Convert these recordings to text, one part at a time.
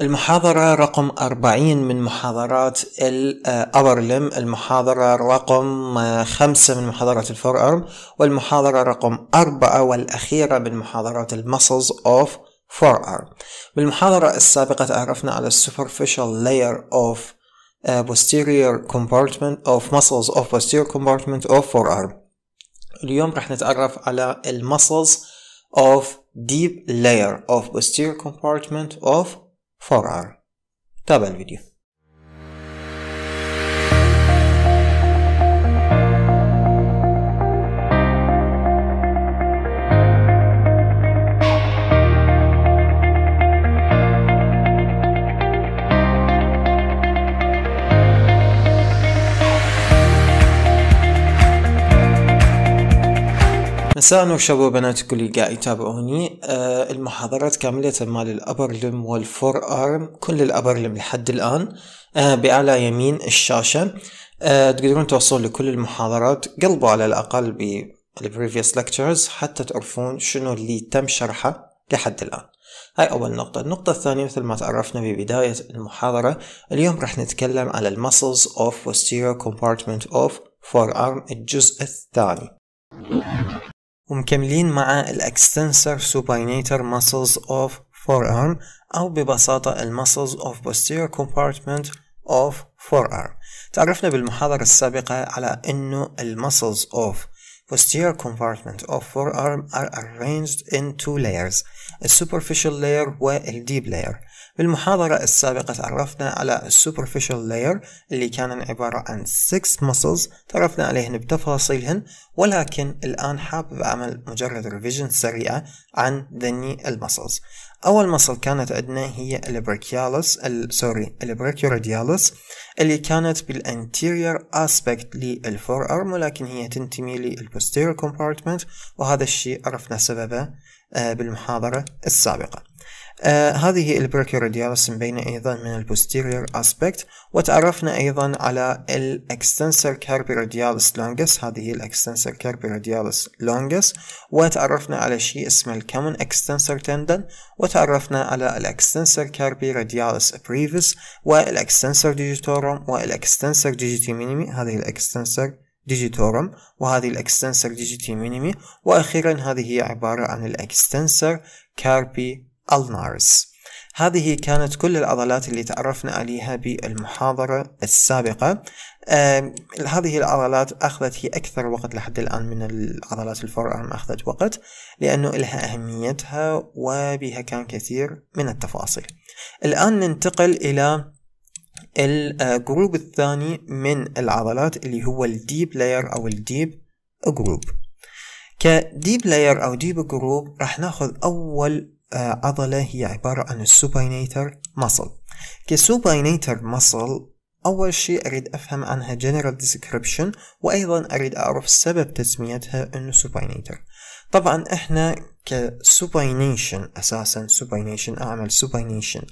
المحاضرة رقم أربعين من محاضرات الأبر آه، لم المحاضرة رقم آه، خمسة من محاضرات الفور أرم والمحاضرة رقم أربعة والأخيرة من محاضرات المسلز أوف فور أرم بالمحاضرة السابقة تعرفنا على superficial layer of آه، posterior compartment of muscles of posterior compartment of forearm اليوم راح نتعرف على المسلز of deep layer of posterior compartment of فور ار تابع الفيديو سانو وشباب بنات كل اللي قاعد يتابعوني أه المحاضرات كاملة مال الأبر لم والفور أرم كل الأبر لم لحد الآن أه بأعلى يمين الشاشة أه تقدرون توصلوا لكل المحاضرات قلبوا على الأقل بالبريفيوس لكتشرز حتى تعرفون شنو اللي تم شرحه لحد الآن هاي أول نقطة النقطة الثانية مثل ما تعرفنا ببداية المحاضرة اليوم راح نتكلم على المسلز of posterior compartment of forearm الجزء الثاني ومكملين مع الاكستنسر سوباينيتر muscles of forearm أو ببساطة المسلز of posterior compartment of forearm تعرفنا بالمحاضرة السابقة على أنه المسلز of posterior compartment of forearm are arranged in two layers a superficial layer وال deep layer بالمحاضرة السابقة تعرفنا على superficial layer اللي كان عبارة عن 6 muscles تعرفنا عليهن بتفاصيلهن ولكن الآن حابب أعمل مجرد revision سريعة عن ذني المسلز أول مسل كانت عندنا هي البركيالس سوري البركيوراديالس اللي كانت بالانتيريور اسبكت للفور ارم ولكن هي تنتمي للبوستيريور كومبارتمنت وهذا الشيء عرفنا سببه آه، بالمحاضرة السابقة هذه هذه البروكيوريديالس مبينة أيضا من posterior aspect وتعرفنا أيضا على الـ extensor carperoidialis longus هذه الـ extensor carperoidialis longus وتعرفنا على شيء اسمه الـ common extensor tendon وتعرفنا على الـ extensor carperoidialis والـ extensor digitorum والـ extensor digiti minimi هذه extensor ديجيتورم وهذه الاكستنسر ديجيتي مينيمي واخيرا هذه هي عبارة عن الـ extensor كاربي النارس هذه كانت كل العضلات اللي تعرفنا عليها بالمحاضرة السابقة هذه العضلات أخذت هي أكثر وقت لحد الآن من العضلات الفور أرم أخذت وقت لأنه لها أهميتها وبها كان كثير من التفاصيل الآن ننتقل إلى الجروب الثاني من العضلات اللي هو الديب لاير أو الديب جروب كديب لاير أو ديب جروب راح ناخذ أول آه، عضلة هي عبارة عن السوباينيتر مصل كسوباينيتر مصل أول شيء أريد أفهم عنها general description وأيضا أريد أعرف سبب تسميتها أنه supinator طبعا إحنا كسوباينيشن أساسا سوبينيشن أعمل سوبينيشن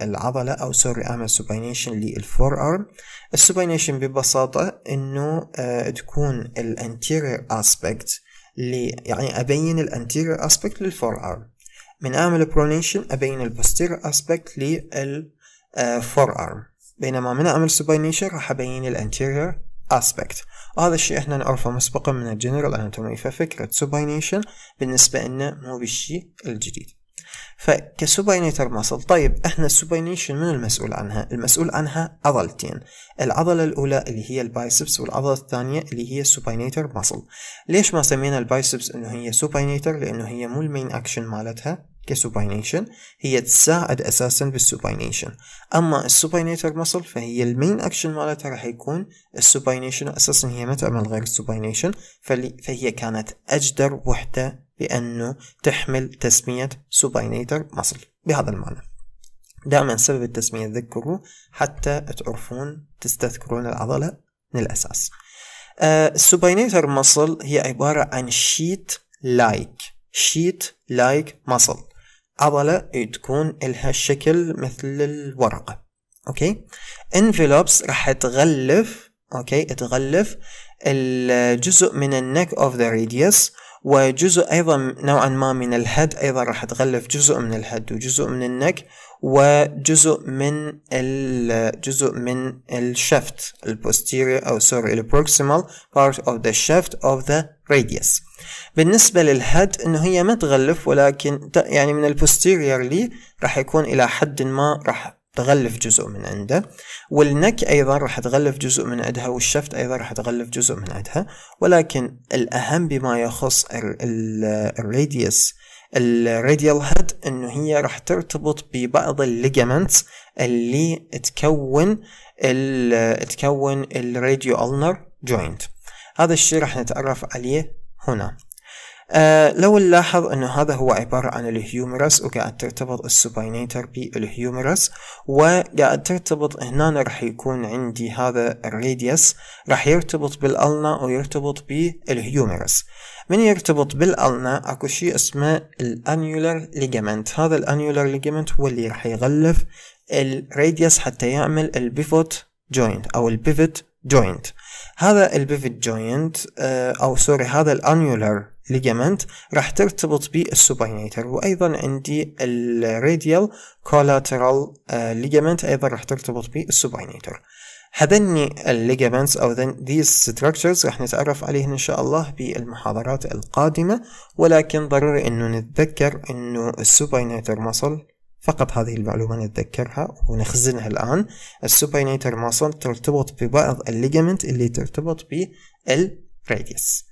للعضلة أو سوري أعمل سوبينيشن للفور أرم السوباينيشن ببساطة أنه آه، تكون الانتيرير aspect اللي يعني أبين الأنتيريور اسبكت للفور ارم من أعمل برونيشن أبين البوستيرير اسبكت للفور ارم بينما من أعمل سوباينيشن راح أبين الأنتيريور اسبكت وهذا الشيء احنا نعرفه مسبقا من الجنرال اناتومي ففكرة سوباينيشن بالنسبة لنا مو بالشيء الجديد فكسوباينيتر ماسل طيب احنا السوباينيشن من المسؤول عنها المسؤول عنها عضلتين العضلة الأولى اللي هي البايسبس والعضلة الثانية اللي هي السوباينيتر ماسل ليش ما سمينا البايسبس انه هي سوباينيتر لانه هي مو المين اكشن مالتها كسوباينيشن هي تساعد اساسا بالسوباينيشن اما السوباينيتر مسل فهي المين اكشن مالتها راح يكون السوباينيشن اساسا هي ما تعمل غير السوباينيشن فهي كانت اجدر وحده بأنه تحمل تسمية سوباينيتر مصل بهذا المعنى دائما سبب التسمية تذكروه حتى تعرفون تستذكرون العضلة من الأساس السوباينيتر آه، مصل هي عبارة عن شيت لايك شيت لايك مصل عضلة تكون لها شكل مثل الورقة اوكي انفلوبس راح تغلف اوكي تغلف الجزء من النك اوف ذا راديوس وجزء أيضا نوعا ما من الهد أيضا راح تغلف جزء من الهد وجزء من النك وجزء من جزء من الشفت posterior أو سوري البروكسيمال part of the شفت of the radius بالنسبة للهد انه هي ما تغلف ولكن يعني من البوستيريورلي راح يكون الى حد ما راح تغلف جزء من عنده والنك أيضا راح تغلف جزء من عندها والشفت أيضا راح تغلف جزء من عندها ولكن الأهم بما يخص الراديوس الراديال هيد انه هي راح ترتبط ببعض الليجامنتس اللي تكون ال تكون الراديو النر جوينت هذا الشيء راح نتعرف عليه هنا آه لو نلاحظ أنه هذا هو عبارة عن الهيومرس وقاعد ترتبط السوباينيتر بالهيومرس وقاعد ترتبط هنا راح يكون عندي هذا الراديوس راح يرتبط بالألنا ويرتبط بالهيومرس من يرتبط بالألنا أكو شيء اسمه الأنيولر ليجامنت هذا الأنيولر ليجامنت هو اللي راح يغلف الراديوس حتى يعمل البيفوت جوينت أو البيفوت جوينت هذا البيفوت جوينت آه، أو سوري هذا الأنيولر ليجامنت راح ترتبط بالسوباينيتر وايضا عندي الراديال كولاترال آه، ليجامنت ايضا راح ترتبط بالسوباينيتر هذني الليجامنتس او these ستراكشرز راح نتعرف عليهن ان شاء الله بالمحاضرات القادمة ولكن ضروري انه نتذكر انه السوباينيتر مصل فقط هذه المعلومة نتذكرها ونخزنها الآن السوباينيتر مصل ترتبط ببعض الليجامنت اللي ترتبط بالراديوس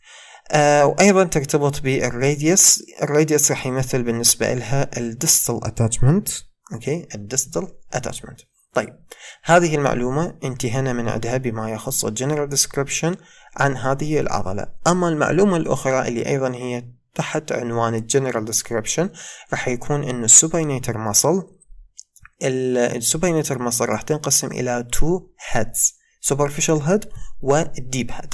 آه وأيضا ترتبط بالراديوس الراديوس راح يمثل بالنسبة لها الدستل اتاتشمنت اوكي الدستل اتاتشمنت طيب هذه المعلومة انتهينا من عندها بما يخص الجنرال ديسكربشن عن هذه العضلة أما المعلومة الأخرى اللي أيضا هي تحت عنوان الجنرال ديسكربشن راح يكون أن السوبينيتر مصل السوبينيتر مصل راح تنقسم إلى 2 heads superficial head والديب head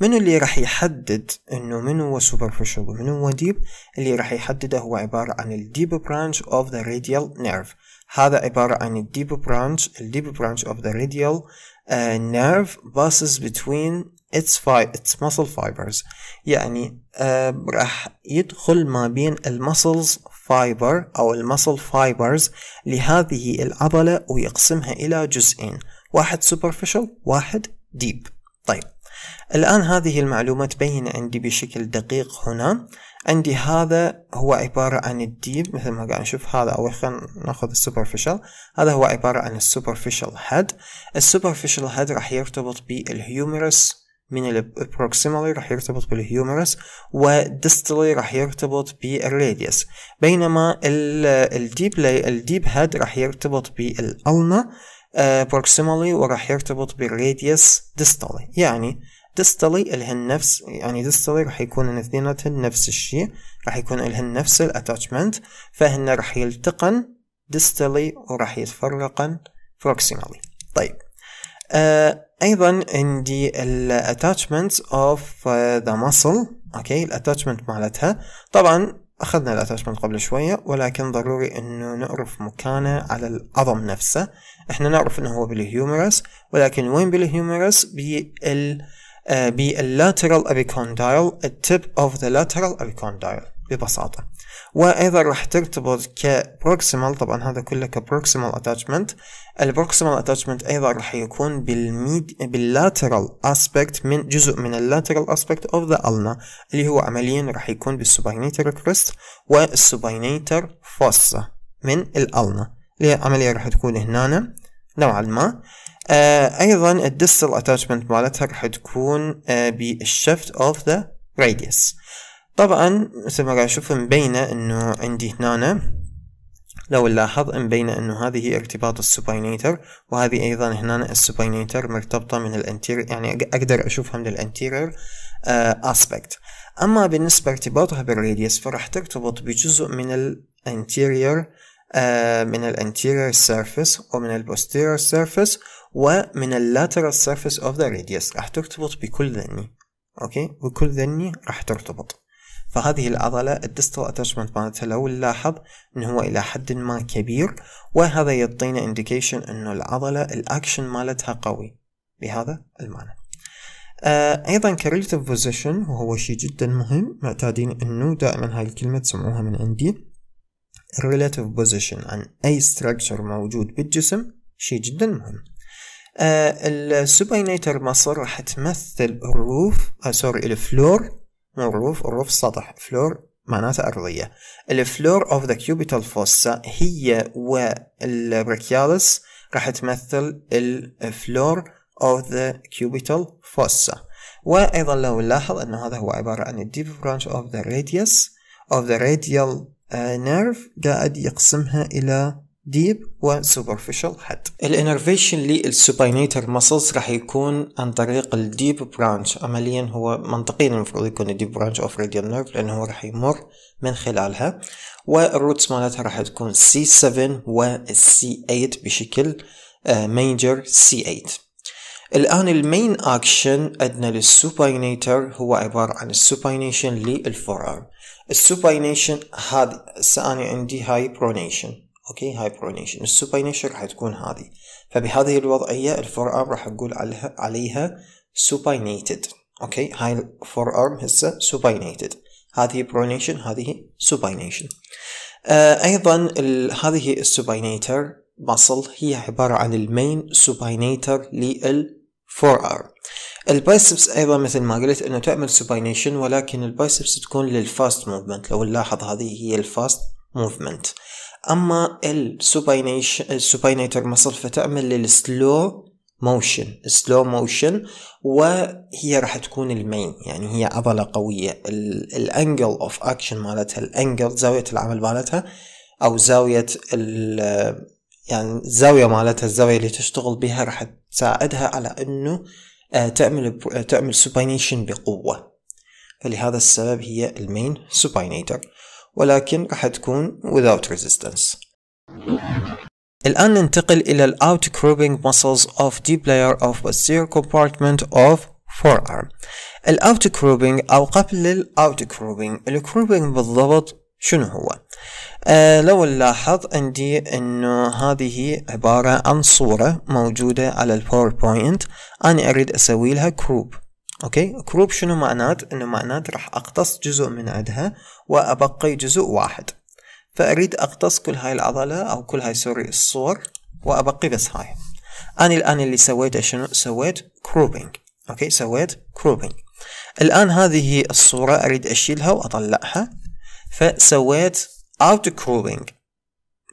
منو اللي راح يحدد انه من هو superficial ومن هو deep اللي راح يحدده هو عبارة عن ال deep branch of the radial nerve هذا عبارة عن ال deep branch ال deep branch of the radial uh, nerve passes between its, fi its muscle fibers يعني uh, راح يدخل ما بين المسلز فايبر أو المسل فايبرز لهذه العضلة ويقسمها إلى جزئين واحد superficial واحد deep طيب الآن هذه المعلومة تبين عندي بشكل دقيق هنا عندي هذا هو عبارة عن الديب مثل ما قاعد نشوف هذا أو خلينا ناخذ السوبرفيشال هذا هو عبارة عن السوبرفيشال هيد السوبرفيشال هيد راح يرتبط بالهيومرس من البروكسيمالي راح يرتبط بالهيومرس والدستلي راح يرتبط بالراديوس بينما الديب الديب هيد راح يرتبط بالألنا بروكسيمالي آه، وراح يرتبط بالراديوس ديستالي يعني ديستالي الهن نفس يعني ديستالي راح يكون ان نفس الشيء راح يكون الهن نفس الاتاتشمنت فهن راح يلتقن ديستالي وراح يتفرقن بروكسيمالي طيب آه ايضا عندي الاتاتشمنت اوف ذا muscle اوكي الاتاتشمنت مالتها طبعا أخذنا الأثاث من قبل شوية ولكن ضروري أنه نعرف مكانه على العظم نفسه إحنا نعرف أنه هو بالهيومرس ولكن وين بالهيومرس بال باللاترال أبيكوندايل التب أوف ذا لاترال أبيكوندايل ببساطة وايضا راح ترتبط كبروكسيمال طبعا هذا كله كبروكسيمال اتاتشمنت البروكسيمال اتاتشمنت ايضا راح يكون بالميد باللاترال اسبكت من جزء من اللاترال اسبكت اوف ذا النا اللي هو عمليا راح يكون بالسوباينيتر كريست والسوباينيتر فوسا من الالنا اللي عمليا راح تكون هنا نوعا ما آه ايضا distal اتاتشمنت مالتها راح تكون آه بالشفت اوف ذا radius طبعا مثل ما قاعد اشوف مبينة انه عندي هنا لو نلاحظ مبينة انه هذه ارتباط السوباينيتر وهذه ايضا هنا السوباينيتر مرتبطة من الانتير يعني اقدر اشوفها من الانتيرير اسبكت آه، اما بالنسبة ارتباطها بالراديوس فراح ترتبط بجزء من الانتيرير آه من الانتيرير سيرفيس ومن البوستيرير سيرفيس ومن اللاترال سيرفيس اوف ذا راديوس راح ترتبط بكل ذني اوكي وكل ذني راح ترتبط فهذه العضلة الدستال اتشمنت مالتها لو نلاحظ انه هو الى حد ما كبير وهذا يعطينا انديكيشن انه العضلة الاكشن مالتها قوي بهذا المعنى آه ايضا كريليتيف بوزيشن وهو شيء جدا مهم معتادين انه دائما هاي الكلمة تسمعوها من عندي relative position عن اي structure موجود بالجسم شيء جدا مهم آه السوبينيتر مصر راح تمثل الروف آه سوري الفلور من الروف الروف سطح فلور معناتها أرضية الفلور of the cubital fossa هي والبركيالس راح تمثل الفلور of the cubital fossa وأيضا لو نلاحظ أن هذا هو عبارة عن deep branch of the radius of the radial آه، nerve قاعد يقسمها إلى ديب وسوبرفيشال هيد الانرفيشن للسوبينيتر مسلز راح يكون عن طريق الديب برانش عمليا هو منطقيا المفروض يكون الديب برانش اوف راديال نيرف لانه هو راح يمر من خلالها والروتس مالتها راح تكون سي 7 و c 8 بشكل ميجر سي 8 الآن المين أكشن عندنا للسوباينيتر هو عبارة عن السوباينيشن للفور أرم السوباينيشن هذه هسه عندي هاي برونيشن اوكي هاي برونيشن السوباينيشن راح تكون هذه فبهذه الوضعية الفور ارم راح نقول عليها عليها سوباينيتد اوكي هاي الفور ارم هسه سوباينيتد هذه برونيشن هذه سوباينيشن آه ايضا هذه السوباينيتر مصل هي عبارة عن المين سوباينيتر للفور ارم البايسبس ايضا مثل ما قلت انه تعمل سوباينيشن ولكن البايسبس تكون للفاست موفمنت لو نلاحظ هذه هي الفاست موفمنت اما السوباينيتور مصل فتعمل للسلو موشن سلو موشن وهي راح تكون المين يعني هي عضلة قوية الانجل اوف اكشن مالتها الانجل زاوية العمل مالتها او زاوية يعني الزاوية مالتها الزاوية اللي تشتغل بها راح تساعدها على انه آه، تعمل تعمل سوباينيشن بقوة فلهذا السبب هي المين سوباينيتر ولكن راح تكون without resistance الآن ننتقل إلى الـ outcropping muscles of deep layer of posterior compartment of forearm الـ outcropping أو قبل الـ outcropping الـ cropping بالضبط شنو هو؟ آه لو نلاحظ عندي انه هذه عبارة عن صورة موجودة على الباوربوينت انا اريد اسوي لها كروب اوكي كروب شنو معنات انه معنات راح اقتص جزء من عدها وابقي جزء واحد فاريد اقتص كل هاي العضلة او كل هاي سوري الصور وابقي بس هاي انا الان اللي سويته شنو سويت كروبينج اوكي سويت كروبينج الان هذه الصورة اريد اشيلها واطلعها فسويت اوت كروبينج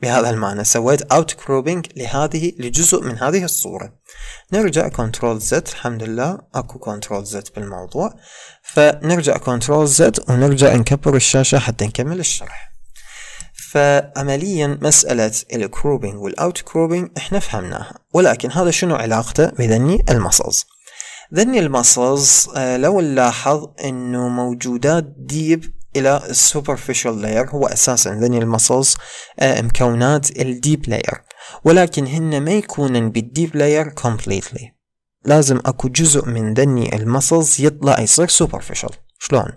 بهذا المعنى سويت اوت كروبينج لهذه لجزء من هذه الصورة نرجع كنترول زد الحمد لله اكو كنترول زد بالموضوع فنرجع كنترول زد ونرجع نكبر الشاشة حتى نكمل الشرح فعمليا مسألة الكروبينج والاوت كروبينج احنا فهمناها ولكن هذا شنو علاقته بذني المصلز ذني المصلز آه، لو نلاحظ انه موجودات ديب الى السوبرفيشال لاير هو اساسا ذني المسلز آه، مكونات الديب لاير ولكن هن ما يكونن بالديب لاير كومبليتلي لازم اكو جزء من ذني المسلز يطلع يصير سوبرفيشال شلون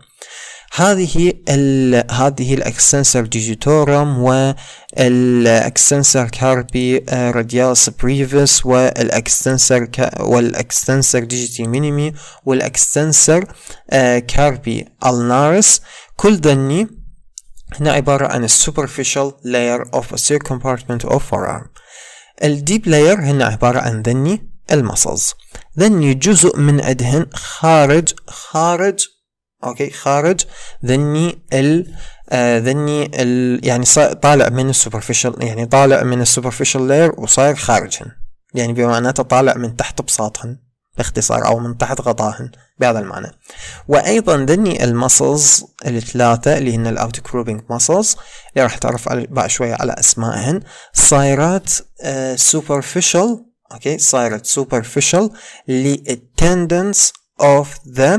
هذه الـ هذه الاكسنسر ديجيتورم والاكسنسر كاربي رادياس بريفس والاكسنسر والاكسنسر ديجيتي مينيمي والاكسنسر كاربي النارس كل دني هنا عبارة عن superficial layer of a circumpartment of forearm الديب layer هنا عبارة عن ذني المسلز ذني جزء من أدهن خارج خارج أوكي خارج ذني ال ذني آه، ال يعني, يعني طالع من السوبرفيشال يعني طالع من السوبرفيشال لاير وصاير خارجهن يعني بمعناته طالع من تحت بساطهن باختصار أو من تحت غطاهن بهذا المعنى وأيضا ذني المسلز الثلاثة اللي هن الأوت كروبينج مسلز اللي راح تعرف بعد شوية على أسمائهن صايرات آه، superficial أوكي صايرات superficial للتندنس of the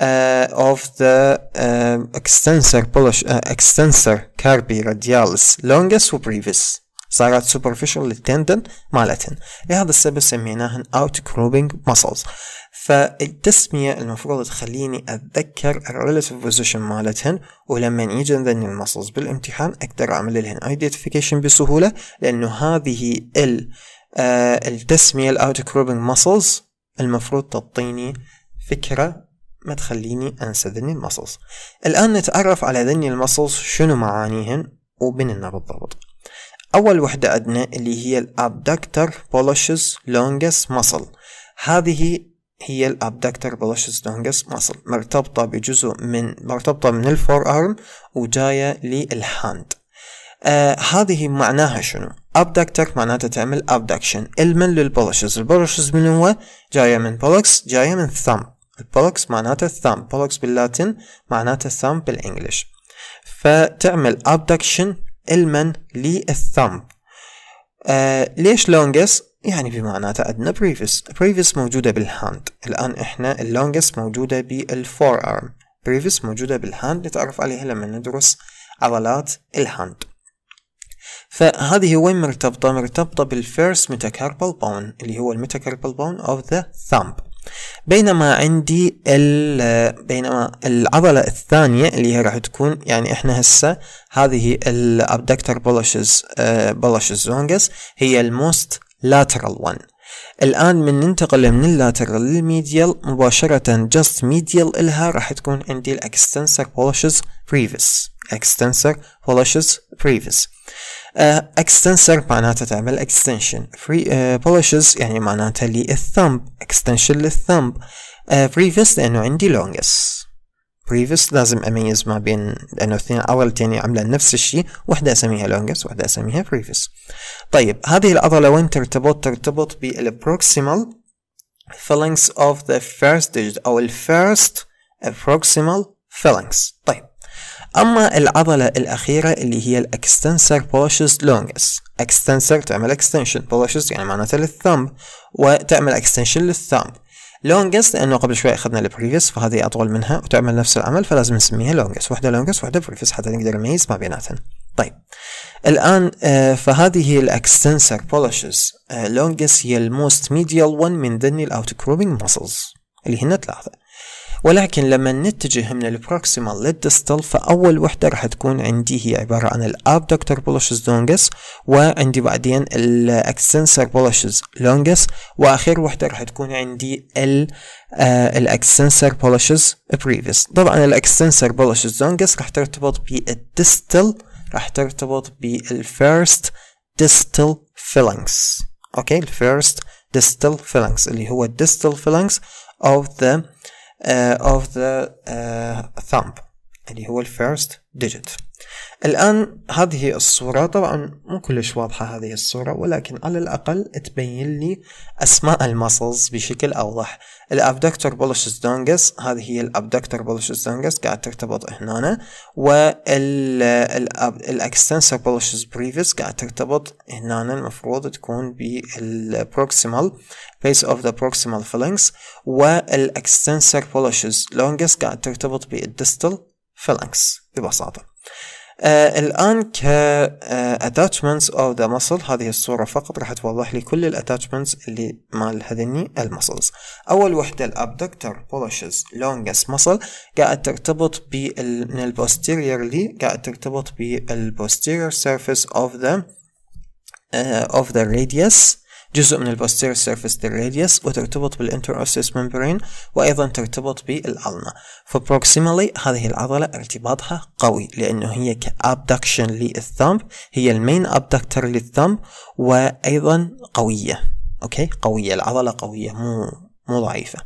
uh, of the uh, extensor, polish, uh, extensor carpi radialis longus superbrevis صارت superficial للتندن مالتهن لهذا السبب سميناهن out grouping muscles فالتسمية المفروض تخليني أتذكر ال relative position مالتهن ولما يجي ذني المسلز بالامتحان أقدر أعمل لهن identification بسهولة لأنه هذه ال آه التسمية الأوت كروبنج muscles المفروض تعطيني فكرة ما تخليني أنسى ذني المسلز الآن نتعرف على ذني المسلز شنو معانيهن وبننا بالضبط أول وحدة عندنا اللي هي الابدكتر بولشز لونجس مصل هذه هي الابدكتر بولشز لونجس مصل مرتبطة بجزء من مرتبطة من الفور أرم وجاية للهاند آه هذه معناها شنو؟ ابدكتر معناتها تعمل ابدكشن المن للبولشز البولشز من هو؟ جاية من بولكس جاية من ثم البولكس معناتها ثم بولكس باللاتين معناتها ثم بالانجلش فتعمل ابدكشن علما للثمب آه ليش لونجس يعني بمعناته عندنا previous previous موجودة بالهاند الآن إحنا اللونجس موجودة بالفور أرم previous موجودة بالهاند نتعرف عليها لما ندرس عضلات الهاند فهذه وين مرتبطة؟ مرتبطة بالفيرست ميتاكاربال بون اللي هو الميتاكاربال بون of the thumb بينما عندي ال بينما العضلة الثانية اللي هي راح تكون يعني احنا هسه هذه الابدكتر بولشز بولشز زونجس هي الموست lateral one الآن من ننتقل من اللاترال للميديال مباشرة جاست ميديال إلها راح تكون عندي الأكستنسر بولشز بريفس أكستنسر بولشز بريفس اكستنسر آه، معناته تعمل اكستنشن فري بولشز يعني معناته لي الثمب اكستنشن للثمب بريفس لانه عندي لونجس بريفس لازم اميز ما بين لانه اثنين عضلتين يعملن نفس الشيء وحده اسميها لونجس وحده اسميها بريفس طيب هذه العضلة وين ترتبط ترتبط بالبروكسيمال phalanx اوف ذا فيرست ديجيت او الفيرست ابروكسيمال phalanx طيب أما العضلة الأخيرة اللي هي الأكستنسر بوشز لونجس أكستنسر تعمل أكستنشن بوشز يعني معناته للثمب وتعمل أكستنشن للثمب لونجس لأنه قبل شوي أخذنا البريفيس فهذه أطول منها وتعمل نفس العمل فلازم نسميها لونجس واحدة لونجس واحدة بريفيس حتى نقدر نميز ما بيناتهم طيب الآن آه، فهذه هي الأكستنسر بولشز لونجس هي الموست ميديال ون من ضمن الأوتكروبينج ماسلز اللي هن ثلاثة ولكن لما نتجه من البروكسيمال للديستال فأول وحدة راح تكون عندي هي عبارة عن الابدكتور بولشز لونجس وعندي بعدين الاكسنسر بولشز لونجس وآخر وحدة راح تكون عندي ال آه، الاكسنسر بولشز بريفيس طبعا الاكسنسر بولشز لونجس راح ترتبط بالديستال راح ترتبط بالفيرست ديستال فيلنكس اوكي الفيرست ديستال فيلنكس اللي هو distal phalanx of the Uh, of the uh, thumb اللي هو ال first digit الآن هذه الصورة طبعا مو كلش واضحة هذه الصورة ولكن على الأقل تبين لي أسماء المسلز بشكل أوضح الأبدكتور بولشز دونجس هذه هي الأبدكتور بولشز دونجس قاعد ترتبط هنا والأكستنسر بولشز بريفيس قاعد ترتبط هنا المفروض تكون بالبروكسيمال base of the proximal phalanx والأكستنسر بولشز لونجس قاعد ترتبط بالدستل phalanx ببساطة آه، الان ك آه، attachments of the muscle هذه الصوره فقط راح توضح لي كل الاتاتشمنتس اللي مال هذني المسلز اول وحده الابدكتور بولشز لونجست مسل قاعد ترتبط من لي قاعد ترتبط بالبوستيرير سيرفيس اوف ذا اوف ذا radius جزء من البوستير سيرفيس للراديوس وترتبط بالانتر اوسيس ممبرين وأيضا ترتبط بالالنا فبروكسيمالي هذه العضلة ارتباطها قوي لأنه هي كأبدكشن للثامب هي المين أبدكتر للثامب وأيضا قوية أوكي قوية العضلة قوية مو مو ضعيفة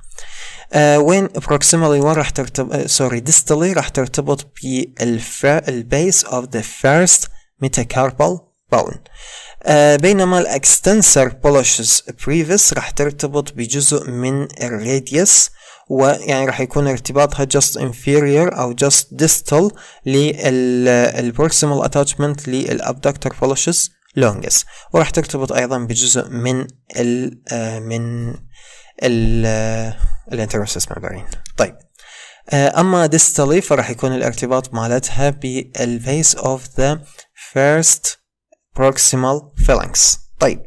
آه وين بروكسيمالي وين راح ترتبط سوري ديستالي راح ترتبط بالبيس اوف ذا فيرست ميتاكاربال باون آه بينما الاكستنسر بولشز بريفس راح ترتبط بجزء من الراديوس ويعني راح يكون ارتباطها just inferior او just distal للبروكسيمال اتاتشمنت للابدكتور بولشز لونجس وراح ترتبط ايضا بجزء من الـ آه، من ال آه الانتروسس ممبرين طيب آه، اما ديستالي فراح يكون الارتباط مالتها بالفيس اوف ذا first proximal phalanx طيب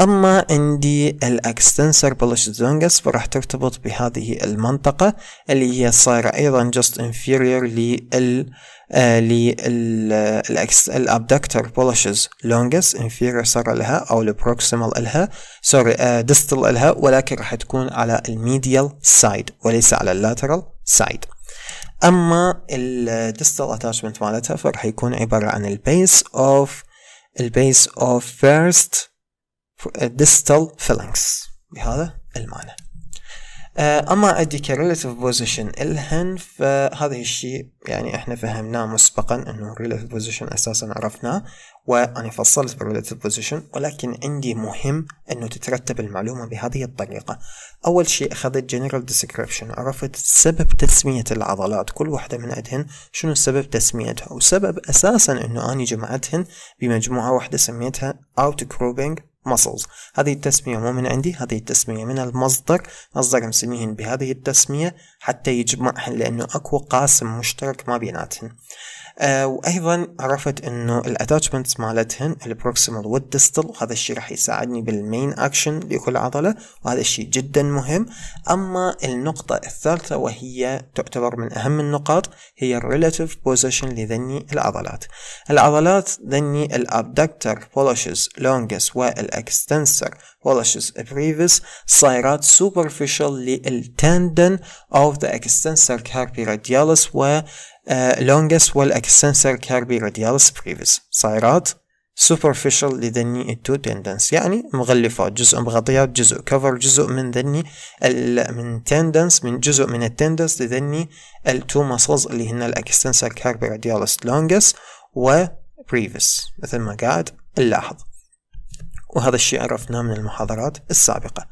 أما عندي الأكستنسر بلشتزونجس فراح ترتبط بهذه المنطقة اللي هي صايرة أيضا just inferior لل آه للأبدكتر آه، بولشز لونجس inferior صار لها أو البروكسيمال لها سوري آه، distal لها ولكن راح تكون على الميديال سايد وليس على اللاترال سايد أما الديستال اتاشمنت مالتها فراح يكون عبارة عن البيس اوف البيز اوف فيرست distal phalanx بهذا المعنى آه، اما كريلاتيف بوزيشن الهن فهذا الشيء يعني احنا فهمناه مسبقا انه الريلاتيف بوزيشن اساسا عرفناه واني فصلت بالريلاتيف بوزيشن ولكن عندي مهم انه تترتب المعلومه بهذه الطريقه اول شيء اخذت جنرال ديسكريبشن عرفت سبب تسميه العضلات كل واحده من عندهن شنو سبب تسميتها وسبب اساسا انه اني جمعتهن بمجموعه واحده سميتها اوت كروبينج muscles هذه التسمية مو من عندي هذه التسمية من المصدر مصدر مسميهن بهذه التسمية حتى يجمعهن لأنه أكو قاسم مشترك ما بيناتهن آه وايضا عرفت انه الاتاتشمنتس مالتهن البروكسيمال والديستال وهذا الشيء راح يساعدني بالمين اكشن لكل عضله وهذا الشيء جدا مهم اما النقطه الثالثه وهي تعتبر من اهم النقاط هي الريلاتيف بوزيشن لذني العضلات العضلات ذني الابدكتر بولشز لونجس والاكستنسر بولشز بريفس صايرات سوبرفيشال للتندن اوف ذا اكستنسر كاربي رادياليس و لونجس آه، والاكستنسر كاربي راديالس بريفيس صايرات superficial لذني التو تندنس يعني مغلفات جزء مغطيات جزء كفر جزء من ذني من تندنس من جزء من التندنس لذني التو muscles اللي هن الاكستنسر كاربي راديالس لونجس وبريفيس مثل ما قاعد نلاحظ وهذا الشيء عرفناه من المحاضرات السابقة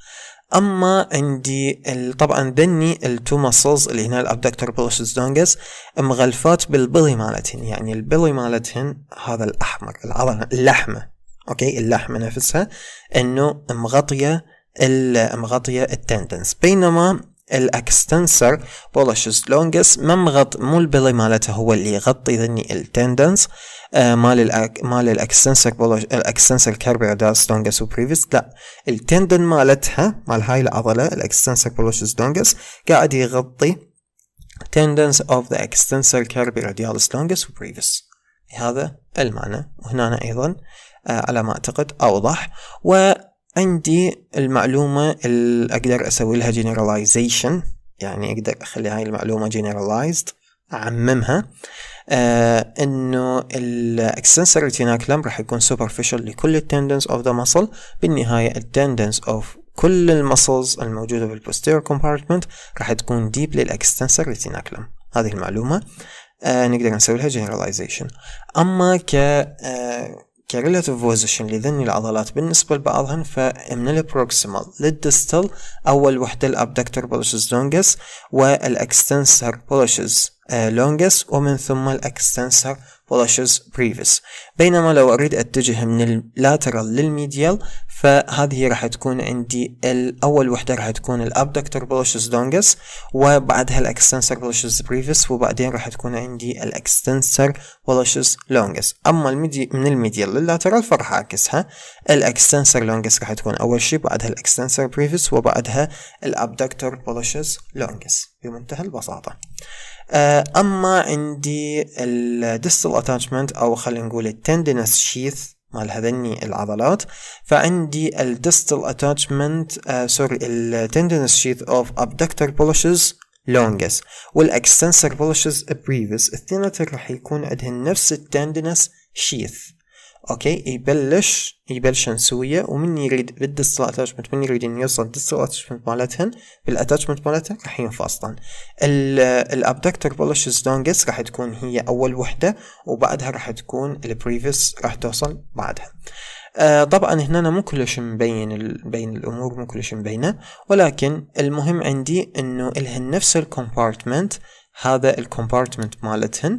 اما عندي طبعا دني التو ماسلز اللي هنا الابدكتور بولوسس دونجس مغلفات بالبلي مالتهن يعني البلي مالتهن هذا الاحمر العضله اللحمه اوكي اللحمه نفسها انه مغطيه مغطيه التندنس بينما الاكستنسر بولشز لونجس ممغط مو البلي مالته هو اللي يغطي ذني التندنس آه مال الأك... مال الاكستنسر بولش الاكستنسر كاربيوداس لونجس وبريفيس لا التندن مالتها مال هاي العضله الاكستنسر بولشز لونجس قاعد يغطي tendons of the extensor carpi radialis longus وبريفيس هذا المعنى وهنا أيضا آه، على ما أعتقد أوضح و عندي المعلومة اللي أقدر أسوي لها generalization يعني أقدر أخلي هاي المعلومة generalized أعممها آه انه الاكسنسوري تيناكلم راح يكون superficial لكل التندنس of the muscle بالنهايه التندنس of كل المسلز الموجوده posterior كومبارتمنت راح تكون ديب للاكستنسوري تيناكلم هذه المعلومه آه نقدر نسوي لها generalization اما ك آه كريلاتيف بوزيشن لذني العضلات بالنسبة لبعضهن فمن البروكسيمال للدستل أول وحدة الأبدكتور بولوشز لونجس والأكستنسر بولوشز آه، لونجس ومن ثم الأكستنسر بولوشز بريفس بينما لو أريد أتجه من اللاترال للميديال فهذه راح تكون عندي الأول وحدة راح تكون الأبدكتور بلوشس دونجس وبعدها الأكستنسر بلوشس بريفس وبعدين راح تكون عندي الأكستنسر بلوشس لونجس أما الميدي من الميديال لللاترال فراح أعكسها الأكستنسر لونجس راح تكون أول شيء بعدها الأكستنسر بريفس وبعدها الأبدكتور بلوشس لونجس بمنتهى البساطة آه، أما عندي الديستال اتاتشمنت أو خلينا نقول التندنس شيث مال هذني العضلات فعندي الديستال اتاتشمنت سوري التندنس شيث اوف ابدكتور بولشز لونجس والاكستنسر بولشز بريفس الثنتين راح يكون عندهن نفس التندنس شيث اوكي يبلش يبلش نسويه ومن يريد بالديستل اتشمنت من يريد انه يوصل الديستل اتاتشمنت مالتهن بالاتشمنت مالتهن راح ينفصلن الابدكتور بلشز لونجست راح تكون هي اول وحده وبعدها راح تكون البريفيس راح توصل بعدها آه طبعا هنا مو كلش مبين بين الامور مو كلش مبينه ولكن المهم عندي انه الهن نفس الكومبارتمنت هذا الكومبارتمنت مالتهن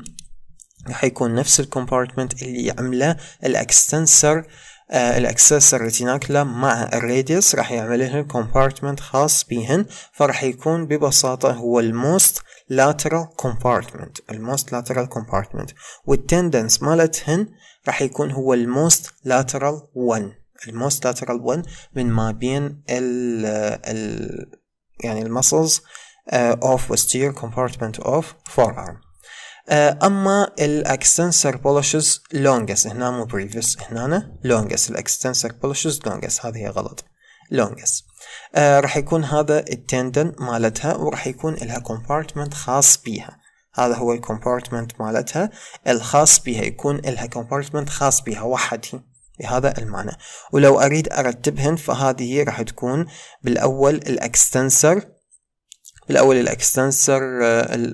حيكون نفس الكومبارتمنت اللي عمله الاكستنسر آه، الاكسسر ريتيناكلا مع الراديوس راح يعمل لهم كومبارتمنت خاص بهن فراح يكون ببساطة هو الموست لاترال كومبارتمنت الموست لاترال كومبارتمنت والتندنس مالتهن راح يكون هو الموست لاترال 1 الموست لاترال 1 من ما بين ال يعني المسلز اوف وستير كومبارتمنت اوف فور forearm آه، اما الاكستنسر بولشز لونجس هنا مو بريفيس هنا لونجس الاكستنسر بولشز لونجس هذه هي غلط لونجس آه راح يكون هذا التندن مالتها وراح يكون لها كومبارتمنت خاص بيها هذا هو الكومبارتمنت مالتها الخاص بها يكون لها كومبارتمنت خاص بها وحدها بهذا المعنى ولو أريد أرتبهن فهذه راح تكون بالأول الأكستنسر الأول الأكستنسر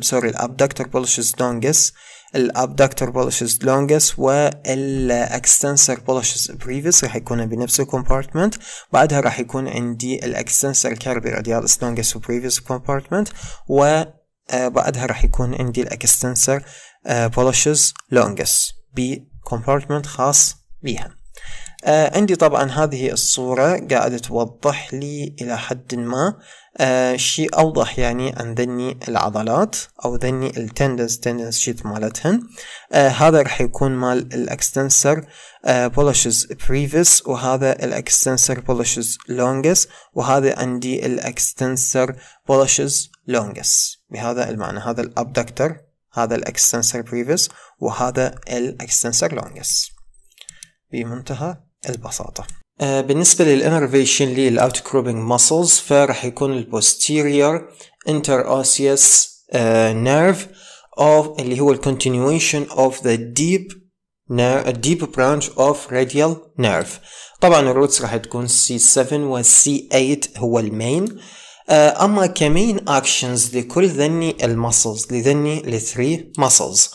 سوري الأبدكتور بولشز لونجس الأبدكتور بولشز لونجس والأكستنسر بولشز بريفس راح يكون بنفس الكومبارتمنت بعدها راح يكون عندي الأكستنسر كاربي راديالس لونجس وبريفس كومبارتمنت و آه، بعدها راح يكون عندي الأكستنسر بولشز لونجس بكومبارتمنت خاص بيها آه عندي طبعا هذه الصورة قاعدة توضح لي إلى حد ما آه شيء أوضح يعني عن ذني العضلات أو ذني التندنس تندنس شيت مالتهن آه هذا راح يكون مال الأكستنسر بولشز آه، بريفس وهذا الأكستنسر بولشز لونجس وهذا عندي الأكستنسر بولشز لونجس بهذا المعنى هذا الأبدكتر هذا الأكستنسر بريفس وهذا الأكستنسر لونجس بمنتهى البساطة آه، بالنسبة للانرفيشن للاوت كروبنج ماسلز فراح يكون البوستيريور انتر اوسيس نيرف او اللي هو الكونتينيويشن اوف ذا ديب deep branch of radial nerve طبعا الروتس راح تكون C7 و C8 هو المين آه، اما كمين اكشنز لكل ذني المسلز لذني الثري مسلز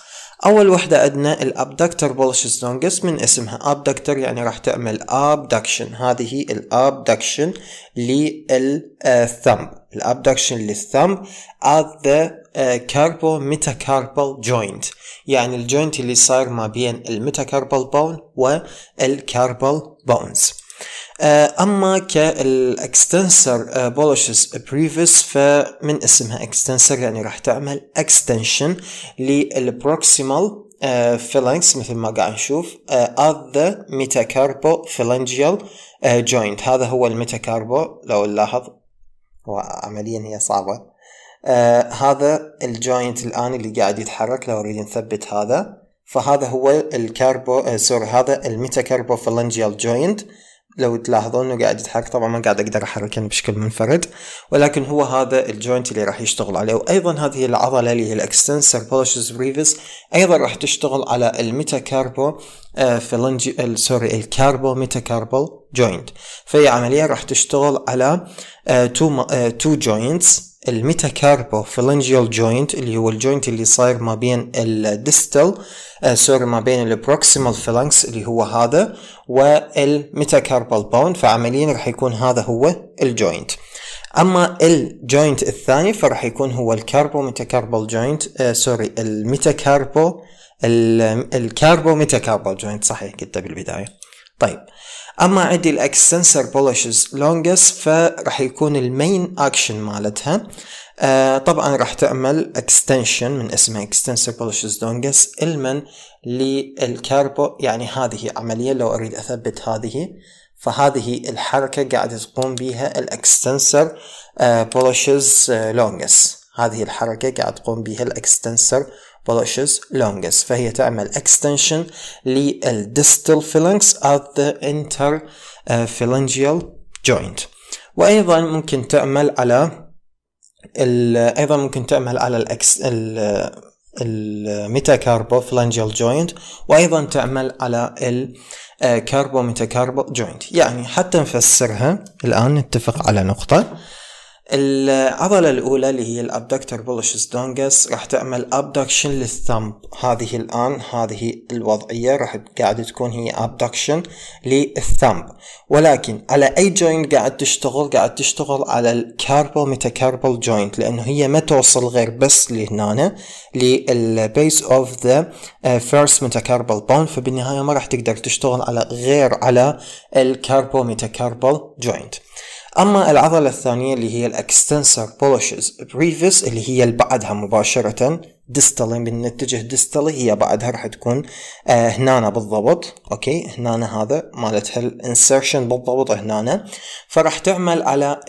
أول وحدة عندنا الأبدكتر بولشز لونجس من اسمها أبدكتر يعني راح تعمل أبدكشن هذه هي الأبدكشن للثمب الأبدكشن للثمب at the آه، carpal metacarpal joint يعني الجوينت اللي صار ما بين الميتاكاربال بون والكاربال بونز آه، اما كالاكستنسر آه، بولشز بريفس فمن اسمها اكستنسر يعني راح تعمل اكستنشن للبروكسيمال فيلانكس مثل ما قاعد نشوف ذا ميتاكاربو فيلانجيال جوينت هذا هو الميتاكاربو لو نلاحظ هو عمليا هي صعبة uh, هذا الجوينت الآن اللي قاعد يتحرك لو أريد نثبت هذا فهذا هو الكاربو سوري سوري هذا الميتاكاربو فيلانجيال جوينت لو تلاحظون انه قاعد يتحرك طبعا ما قاعد اقدر احركه يعني بشكل منفرد ولكن هو هذا الجوينت اللي راح يشتغل عليه وايضا هذه العضله اللي هي الاكستنسر بولشز بريفس ايضا راح تشتغل على الميتاكاربو آه، فلنجي سوري الكاربو ميتاكاربال جوينت فهي عمليه راح تشتغل على آه، تو آه، تو جوينتس الميتاكاربو فلانجيال جوينت اللي هو الجوينت اللي صاير ما بين الديستال آه، سوري ما بين البروكسيمال فلانكس اللي هو هذا والميتاكاربال بون فعمليا راح يكون هذا هو الجوينت اما الجوينت الثاني فراح يكون هو الكاربو ميتاكاربال جوينت آه، سوري الميتاكاربو الكاربو ميتاكاربال جوينت صحيح قلتها بالبدايه طيب اما عندي الاكستنسر بولشز لونجس فراح يكون المين اكشن مالتها آه طبعا راح تعمل اكستنشن من اسمها اكستنسر بولشز لونجس المن للكاربو يعني هذه عملية لو اريد اثبت هذه فهذه الحركة قاعد تقوم بها الاكستنسر بولشز لونجس هذه الحركة قاعد تقوم بها الاكستنسر bulges longest فهي تعمل extension للdistal phalanx at the interphalangeal joint وأيضا ممكن تعمل على أيضا ممكن تعمل على الأكس phalangeal جوينت وأيضا تعمل على الكاربو ميتاكاربو جوينت يعني حتى نفسرها الآن نتفق على نقطة العضلة الأولى اللي هي الأبدكتور بولشس دونجس راح تعمل أبدكشن للثمب هذه الآن هذه الوضعية راح قاعدة تكون هي أبدكشن للثمب ولكن على أي جوينت قاعد تشتغل قاعد تشتغل على الكاربل ميتاكاربل جوينت لأنه هي ما توصل غير بس لهنا للبيس أوف ذا فيرست ميتاكاربل بون فبالنهاية ما راح تقدر تشتغل على غير على الكاربل ميتاكاربل جوينت أما العضلة الثانية اللي هي الأكستنسر بولشز بريفيس اللي هي بعدها مباشرة ديستالي من نتجه ديستالي هي بعدها راح تكون آه هنا بالضبط اوكي هنا هذا مالتها الانسرشن بالضبط هنا فراح تعمل على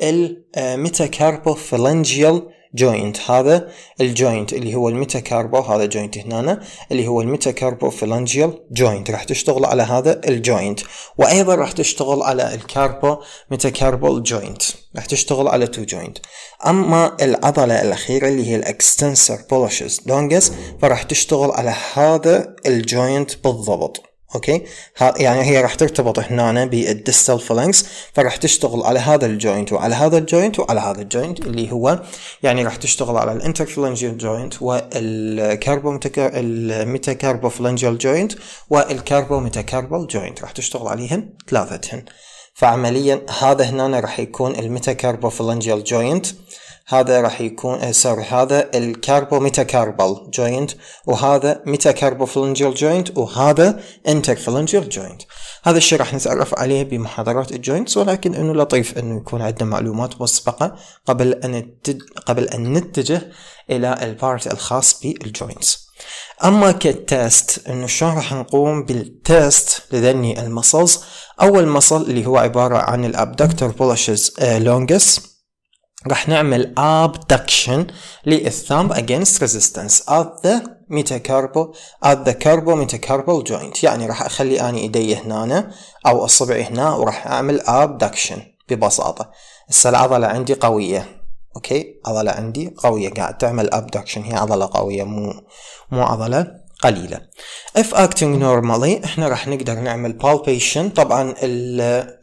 الميتاكاربوفالنجيال آه، جوينت هذا الجوينت اللي هو الميتاكاربو هذا جوينت هنا اللي هو الميتاكاربو فيلانجيال جوينت راح تشتغل على هذا الجوينت وايضا راح تشتغل على الكاربو ميتاكاربال جوينت راح تشتغل على تو جوينت اما العضله الاخيره اللي هي الاكستنسر بولشز دونجس فراح تشتغل على هذا الجوينت بالضبط اوكي يعني هي راح ترتبط هنا بالديستال فالانكس فراح تشتغل على هذا الجوينت وعلى هذا الجوينت وعلى هذا الجوينت اللي هو يعني راح تشتغل على الانترفلنجيال جوينت والميتاكاربوفلنجيال جوينت والكاربوميتاكاربال جوينت راح تشتغل عليهن ثلاثتهن فعمليا هذا هنا راح يكون الميتاكاربوفلنجيال جوينت هذا راح يكون سوري آه، هذا الكاربو ميتاكاربال جوينت وهذا فلنجل جوينت وهذا فلنجل جوينت هذا الشيء راح نتعرف عليه بمحاضرات الجوينتس ولكن انه لطيف انه يكون عندنا معلومات مسبقة قبل ان قبل ان نتجه الى البارت الخاص بالجوينتس اما كالتست انه شلون راح نقوم بالتست لذني المصلز اول مصل اللي هو عبارة عن الابدكتور بولشز آه، لونجس راح نعمل abduction للثامب against resistance at the metacarpal at the metacarpal joint يعني راح اخلي اني ايدي هنا او اصبعي هنا وراح اعمل abduction ببساطة هسه العضلة عندي قوية اوكي عضلة عندي قوية قاعد تعمل abduction هي عضلة قوية مو مو عضلة قليلة اف acting normally احنا راح نقدر نعمل palpation طبعا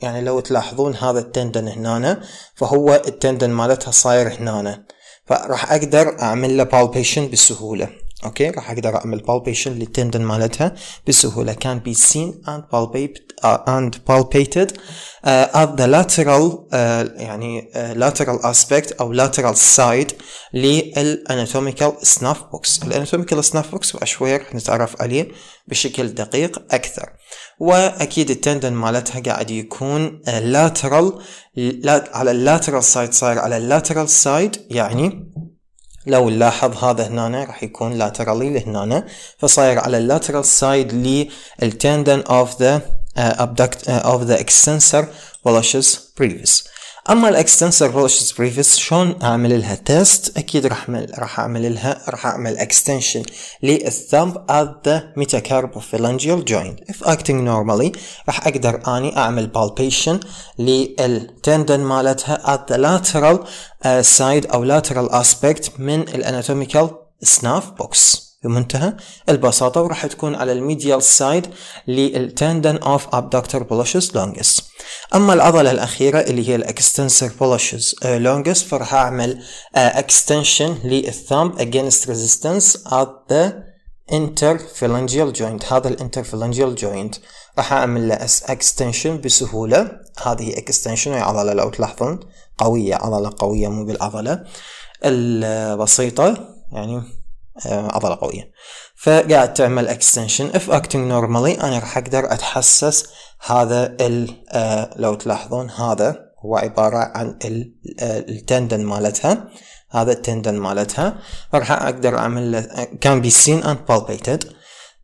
يعني لو تلاحظون هذا التندن هنا فهو التندن مالتها صاير هنا فراح اقدر اعمل له palpation بسهولة اوكي راح اقدر اعمل بالبيشن للتندن مالتها بسهوله كان بي سين اند اند بالبيتد ات ذا لاترال يعني لاترال آه، اسبكت او لاترال سايد للاناتوميكال سناف بوكس الاناتوميكال سناف بوكس واشوي راح نتعرف عليه بشكل دقيق اكثر واكيد التندن مالتها قاعد يكون آه، لاترال على اللاترال سايد صاير على اللاترال سايد يعني لو نلاحظ هذا هنا راح يكون لاترالي لهنا فصاير على اللاترال سايد للتندن اوف ذا abduct uh, of the extensor volossus brevis اما الاكستنسر روشز بريفيس شلون اعمل لها تيست اكيد راح راح اعمل لها راح اعمل اكستنشن للثمب at the metacarpophalangeal joint if acting normally راح اقدر اني اعمل palpation للتندن مالتها at the lateral uh, side او lateral aspect من الاناتوميكال سناف بوكس بمنتهى البساطة وراح تكون على الميديال سايد للتندن اوف ابدكتور بولشز لونجس اما العضلة الاخيرة اللي هي الاكستنسر بولشز لونجس فراح اعمل اكستنشن للثامب اجينست resistance at the interphalangeal joint هذا الانترفالانجيال جوينت راح اعمل له اكستنشن بسهولة هذه اكستنشن هي عضلة لو تلاحظون قوية عضلة قوية مو بالعضلة البسيطة يعني عضلة آه، قوية فقاعد تعمل اكستنشن اف اكتنج نورمالي انا راح اقدر اتحسس هذا ال آه، لو تلاحظون هذا هو عبارة عن التندن آه، مالتها هذا التندن مالتها راح اقدر اعمل كان بي سين اند بالبيتد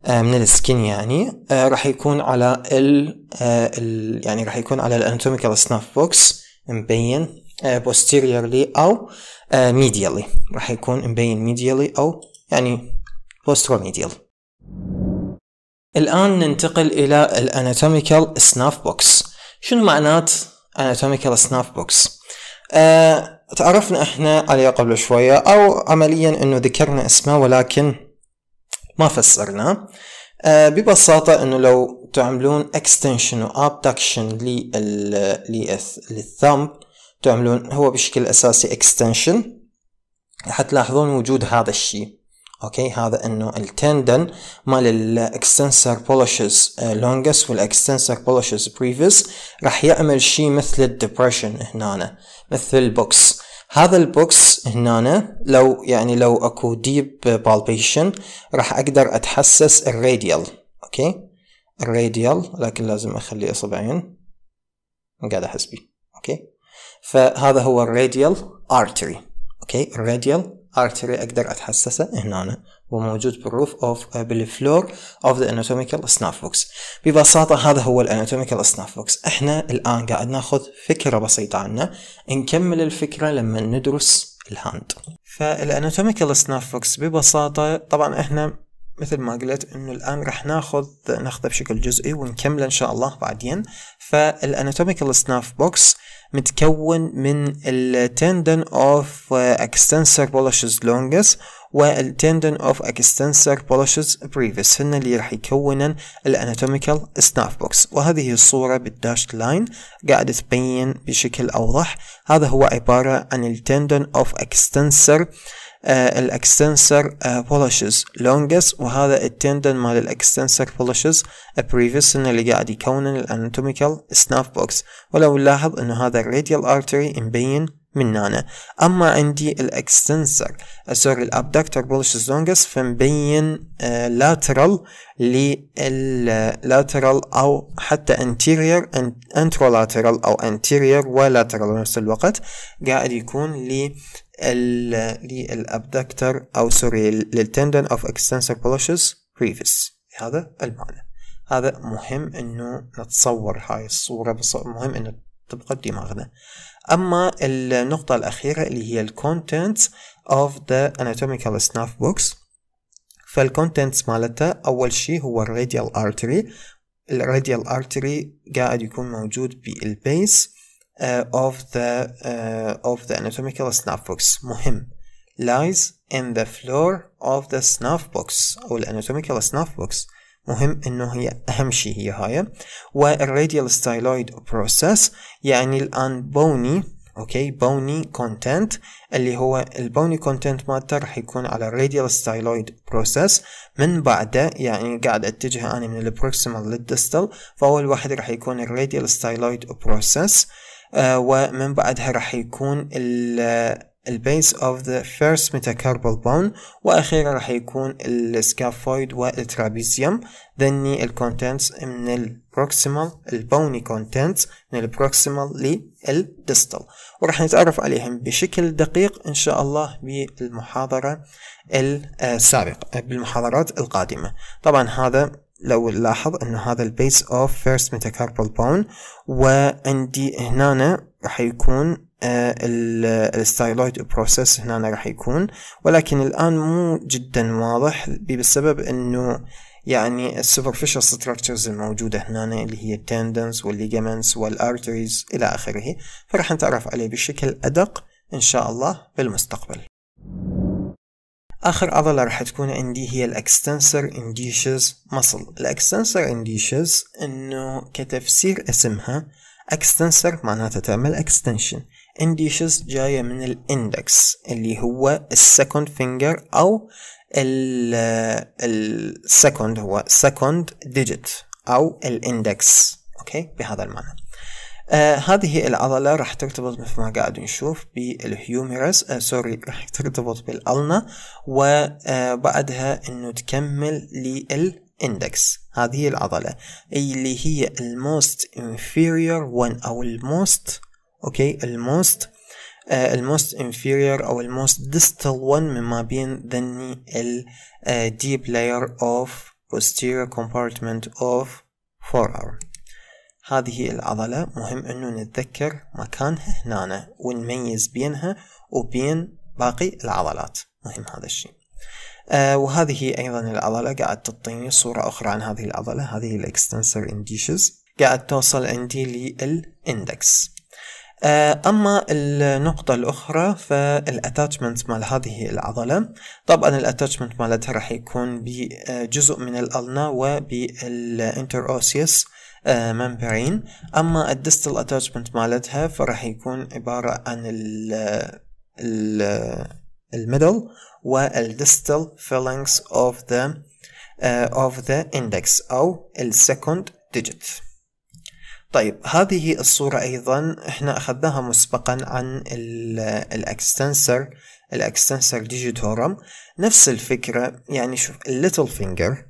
من السكين يعني. يعني راح يكون على ال يعني راح يكون على الاناتوميكال سناف بوكس مبين posteriorly او ميديالي راح يكون مبين ميديالي او يعني بوست كوميديال الآن ننتقل إلى الاناتوميكال سناف بوكس شنو معنات اناتوميكال سناف بوكس أه تعرفنا احنا عليه قبل شوية او عمليا انه ذكرنا اسمه ولكن ما فسرناه أه ببساطة انه لو تعملون اكستنشن abduction للثمب تعملون هو بشكل اساسي اكستنشن حتلاحظون وجود هذا الشيء اوكي هذا انه التندن مال الاكستنسر بولشز لونجس والاكستنسر بولشز بريفيس راح يعمل شيء مثل الدبرشن هنا مثل البوكس هذا البوكس هنا لو يعني لو اكو ديب بالبيشن راح اقدر اتحسس الراديال اوكي الراديال لكن لازم اخلي اصبعين قاعد احس بيه اوكي فهذا هو الراديال ارتري اوكي الراديال artery اقدر اتحسسه هنا هو موجود بالروف اوف بالفلور اوف ذا اناتوميكال سناف بوكس ببساطه هذا هو الاناتوميكال سناف بوكس احنا الان قاعد ناخذ فكره بسيطه عنه نكمل الفكره لما ندرس الهاند فالاناتوميكال سناف بوكس ببساطه طبعا احنا مثل ما قلت انه الان راح ناخذ ناخذه بشكل جزئي ونكمله ان شاء الله بعدين فالاناتوميكال سناف بوكس متكون من التندن اوف اكستنسر بولشز لونجس والتندن اوف اكستنسر بولشز بريفس هن اللي راح يكونن الاناتوميكال سناف بوكس وهذه الصورة بالداشت لاين قاعدة تبين بشكل اوضح هذا هو عبارة عن التندن اوف اكستنسر آه، الاكستنسر بولشز آه، لونجس وهذا التندن مال الاكستنسر بولشز بريفيس اللي قاعد يكون الاناتوميكال سناب بوكس ولو نلاحظ انه هذا الراديال ارتري مبين من هنا أما عندي الإكستنسر آه، سوري الأبدكتور بولش زونجس فمبين لاترال آه، لللاترال أو حتى انتيرير انترولاترال أو انتيرير ولاترال بنفس الوقت قاعد يكون ل للأبدكتور أو سوري للتندن أوف إكستنسر بولشز بريفس هذا المعنى هذا مهم انه نتصور هاي الصورة مهم انه تبقى دماغنا أما النقطة الأخيرة اللي هي الـ contents of the anatomical snuff box contents مالتها أول شيء هو الـ radial artery الـ radial artery قاعد يكون موجود بالبيس uh, of the uh, of the anatomical snuff box مهم lies in the floor of the snuff box أو الـ anatomical snuff box مهم انه هي اهم شيء هي هاي والراديال ستايلويد بروسس يعني الان بوني اوكي بوني كونتنت اللي هو البوني كونتنت مالته راح يكون على الراديال ستايلويد بروسس من بعده يعني قاعد اتجه انا من البروكسيمال للدستل فاول واحد راح يكون الراديال ستايلويد بروسس ومن بعدها راح يكون البيس اوف ذا فيرست ميتاكاربال بون واخيرا راح يكون السكافويد والترابيزيوم ذني الكونتنتس من البروكسيمال البوني كونتنتس من البروكسيمال للديستال وراح نتعرف عليهم بشكل دقيق ان شاء الله بالمحاضرة السابقة آه، آه، بالمحاضرات القادمة طبعا هذا لو نلاحظ انه هذا البيس اوف فيرست ميتاكاربال بون وعندي هنا راح يكون آه، الستايلويد بروسيس هنا راح يكون ولكن الآن مو جدا واضح بسبب أنه يعني السوبرفيشال ستراكشرز الموجودة هنا اللي هي التندنس والليجامنتس والارتريز إلى آخره فراح نتعرف عليه بشكل أدق إن شاء الله بالمستقبل آخر عضلة راح تكون عندي هي الأكستنسر انديشز مسل الأكستنسر انديشز إنه كتفسير اسمها اكستنسر معناته تعمل اكستنشن indices جاية من الاندكس اللي هو السكند فينجر او السكند هو سكند ديجيت او الاندكس اوكي بهذا المعنى آه هذه العضلة راح ترتبط مثل ما قاعد نشوف بالهيوميرس آه سوري راح ترتبط بالألنا وبعدها آه، انه تكمل للاندكس هذه العضلة اللي هي الموست inferior one او الموست اوكي الموست الموست inferior او الموست distal one مما بين ذني الديب لاير deep layer of posterior compartment of forearm هذه العضلة مهم انه نتذكر مكانها هنا ونميز بينها وبين باقي العضلات مهم هذا الشيء آه وهذه أيضا العضلة قاعد تعطيني صورة أخرى عن هذه العضلة هذه الإكستنسر إنديشز قاعد توصل عندي للإندكس آه، أما النقطة الأخرى فالاتاتشمنت مال هذه العضلة طبعا الاتاتشمنت مالتها راح يكون بجزء من الألنا أوسيوس ممبرين آه، أما الدستل اتاتشمنت مالتها فراح يكون عبارة عن ال الميدل والدستل فيلينكس of the اوف ذا اندكس index أو السكند digit طيب هذه الصورة أيضا احنا أخذناها مسبقا عن الأكستنسر الأكستنسر ديجيتورم نفس الفكرة يعني شوف الليتل فينجر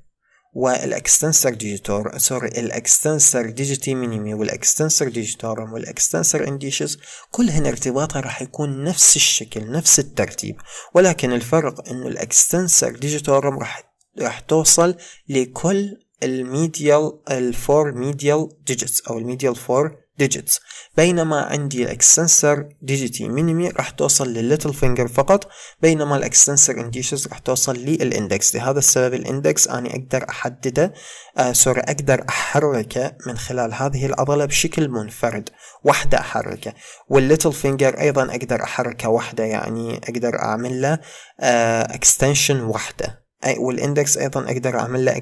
والاكستنسر ديجيتور سوري الاكستنسر ديجيتي مينيمي والاكستنسر ديجيتورم والاكستنسر انديشز كلهن ارتباطها راح يكون نفس الشكل نفس الترتيب ولكن الفرق انه الاكستنسر ديجيتورم راح راح توصل لكل الميديال الفور ميديال ديجيتس او الميديال فور ديجيتس بينما عندي الاكستنسر ديجيتي مينيمي راح توصل للليتل فينجر فقط بينما الاكستنسر انديشز راح توصل للاندكس لهذا السبب الاندكس انا اقدر احدده آه سوري اقدر احركه من خلال هذه العضله بشكل منفرد وحده احركه والليتل فينجر ايضا اقدر احركه وحده يعني اقدر اعمل له اكستنشن آه، وحده والاندكس ايضا اقدر اعمل له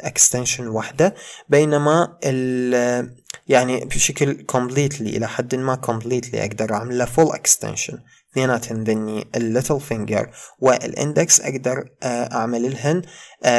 اكستنشن واحده بينما ال يعني بشكل كومبليتلي الى حد ما كومبليتلي اقدر اعمل له فول اكستنشن اثنيناتهم ذني الليتل فينجر والاندكس اقدر آه، اعمل لهن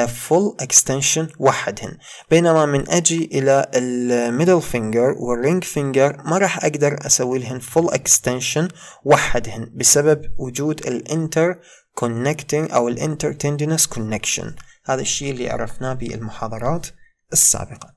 فول اكستنشن وحدهن بينما من اجي الى الميدل فينجر والرينج فينجر ما راح اقدر اسوي لهن فول اكستنشن وحدهن بسبب وجود الانتر connecting أو ال intertendinous connection هذا الشيء اللي عرفناه بالمحاضرات السابقة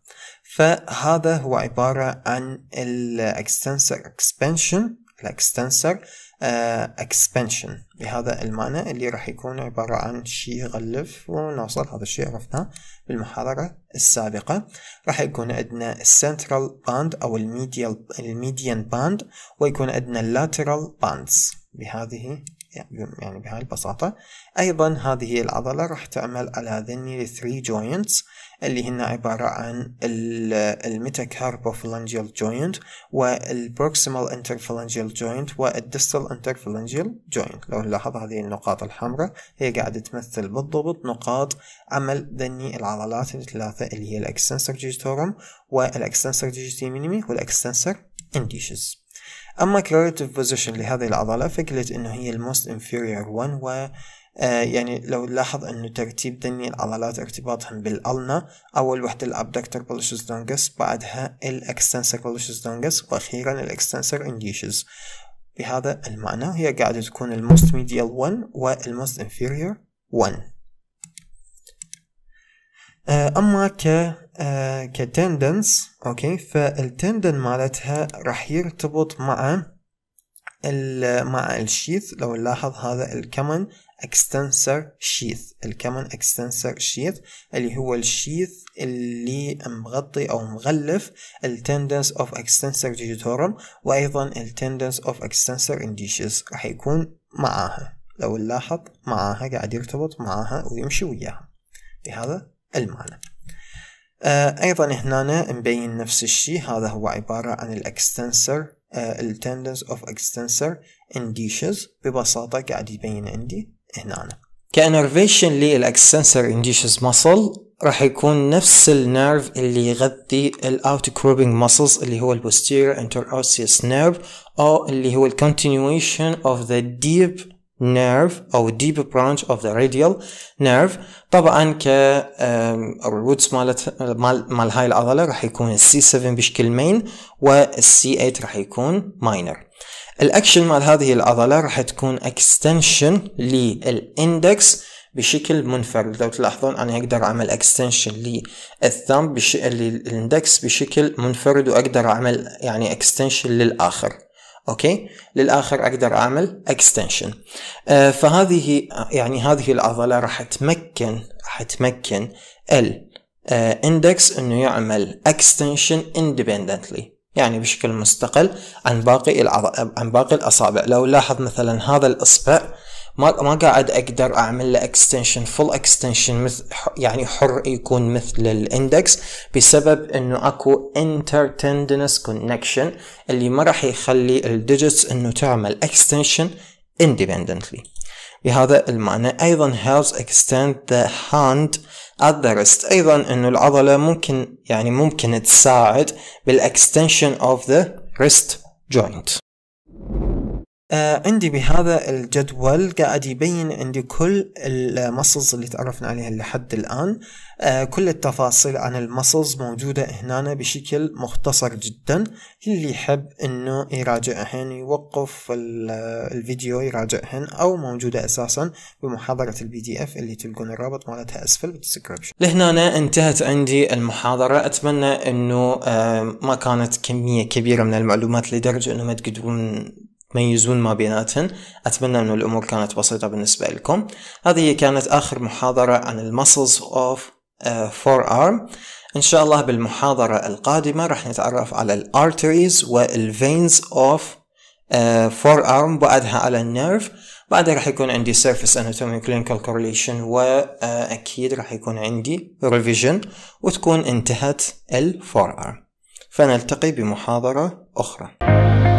فهذا هو عبارة عن الاكستنسر expansion الاكستنسر آه، expansion بهذا المعنى اللي راح يكون عبارة عن شيء يغلف ونوصل هذا الشيء عرفناه بالمحاضرة السابقة راح يكون عندنا central band أو الميديال الميديان باند ويكون عندنا lateral bands بهذه يعني, يعني بهاي البساطة أيضا هذه العضلة راح تعمل على ذني الثري جوينتس اللي هن عبارة عن الميتاكاربوفلانجيال جوينت والبروكسيمال انترفلانجيال جوينت والدستال انترفلانجيال جوينت لو نلاحظ هذه النقاط الحمراء هي قاعدة تمثل بالضبط نقاط عمل ذني العضلات الثلاثة اللي هي الأكستنسر جيجيتورم والأكستنسر جيجيتي مينيمي والأكستنسر انديشز أما correlative position لهذه العضلة فقلت إنه هي الموست inferior one و آه، يعني لو نلاحظ انه ترتيب دني العضلات ارتباطهم بالالنا اول وحده الابدكتر بولوشز دونجس بعدها الاكستنسر بولوشز دونجس واخيرا الاكستنسر انديشز بهذا المعنى هي قاعده تكون الموست ميديال 1 والموست انفيريور 1 آه، اما ك آه، كتندنس اوكي فالتندن مالتها راح يرتبط مع مع الشيث لو نلاحظ هذا الكمن اكستنسر شيث الكمن اكستنسر شيث اللي هو الشيث اللي مغطي او مغلف التندنس اوف اكستنسر ديجيتورم وايضا التندنس اوف اكستنسر انديشيز راح يكون معاها لو نلاحظ معاها قاعد يرتبط معاها ويمشي وياها لهذا المعنى آه، أيضا هنا مبين نفس الشيء هذا هو عبارة عن الاكستنسر التندنس اوف اكستنسر انديشز ببساطة قاعد يبين عندي هنا كانرفيشن للاكستنسر انديشز ديشز مسل راح يكون نفس النيرف اللي يغذي الاوت كروبينج مسلز اللي هو البوستيريور انتر اوسيس نيرف او اللي هو الكونتينيويشن اوف ذا ديب nerve أو deep branch of the radial nerve طبعا ك الروتس مالت مال, مال هاي العضلة راح يكون السي 7 بشكل مين والسي 8 راح يكون minor الاكشن مال هذه العضلة راح تكون extension للاندكس بشكل منفرد لو تلاحظون انا اقدر اعمل اكستنشن للثمب بش... للاندكس بشكل منفرد واقدر اعمل يعني اكستنشن للاخر اوكي للاخر اقدر اعمل اكستنشن آه فهذه يعني هذه العضله راح تمكن راح تمكن الاندكس آه، انه يعمل اكستنشن اندبندنتلي يعني بشكل مستقل عن باقي العض... عن باقي الاصابع لو لاحظ مثلا هذا الاصبع ما ما قاعد اقدر اعمل له اكستنشن فول اكستنشن يعني حر يكون مثل الاندكس بسبب انه اكو انتر تندنس كونكشن اللي ما راح يخلي الديجيتس انه تعمل اكستنشن independently بهذا المعنى ايضا helps extend the hand at the wrist ايضا انه العضلة ممكن يعني ممكن تساعد بالاكستنشن of the wrist joint آه عندي بهذا الجدول قاعد يبين عندي كل المسلز اللي تعرفنا عليها لحد الآن آه كل التفاصيل عن المسلز موجودة هنا بشكل مختصر جدا اللي يحب انه يراجعهن يوقف الفيديو يراجعهن او موجودة اساسا بمحاضرة البي دي اف اللي تلقون الرابط مالتها اسفل بالدسكربشن لهنا انتهت عندي المحاضرة اتمنى انه آه ما كانت كمية كبيرة من المعلومات لدرجة انه ما تقدرون تميزون ما بيناتهن أتمنى أنه الأمور كانت بسيطة بالنسبة لكم هذه كانت آخر محاضرة عن المسلز أوف فور أرم إن شاء الله بالمحاضرة القادمة راح نتعرف على الارتريز والفينز أوف فور أرم وبعدها على النيرف بعدها راح يكون عندي سيرفيس اناتومي كلينيكال كورليشن واكيد راح يكون عندي ريفيجن وتكون انتهت الفور ارم فنلتقي بمحاضرة اخرى